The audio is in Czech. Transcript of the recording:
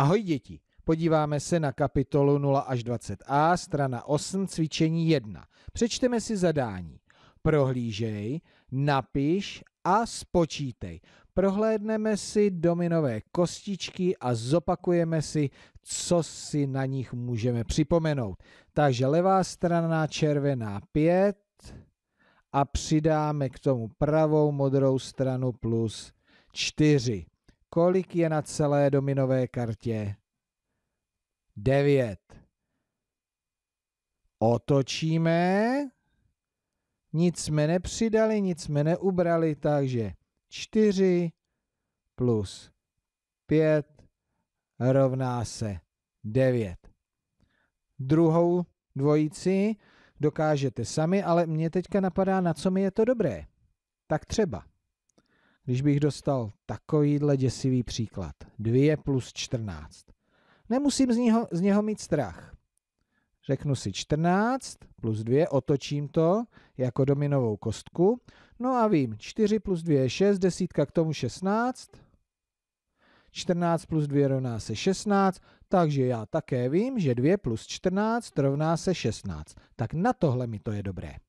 Ahoj děti, podíváme se na kapitolu 0 až 20a, strana 8, cvičení 1. Přečteme si zadání. Prohlížej, napiš a spočítej. Prohlédneme si dominové kostičky a zopakujeme si, co si na nich můžeme připomenout. Takže levá strana červená 5 a přidáme k tomu pravou modrou stranu plus 4. Kolik je na celé dominové kartě? 9. Otočíme. Nic jsme nepřidali, nic jsme neubrali, takže 4 plus 5 rovná se 9. Druhou dvojici dokážete sami, ale mě teďka napadá, na co mi je to dobré. Tak třeba když bych dostal takovýhle děsivý příklad. 2 plus 14. Nemusím z něho, z něho mít strach. Řeknu si 14 plus 2, otočím to jako dominovou kostku. No a vím, 4 plus 2 je 6, desítka k tomu 16. 14 plus 2 rovná se 16, takže já také vím, že 2 plus 14 rovná se 16. Tak na tohle mi to je dobré.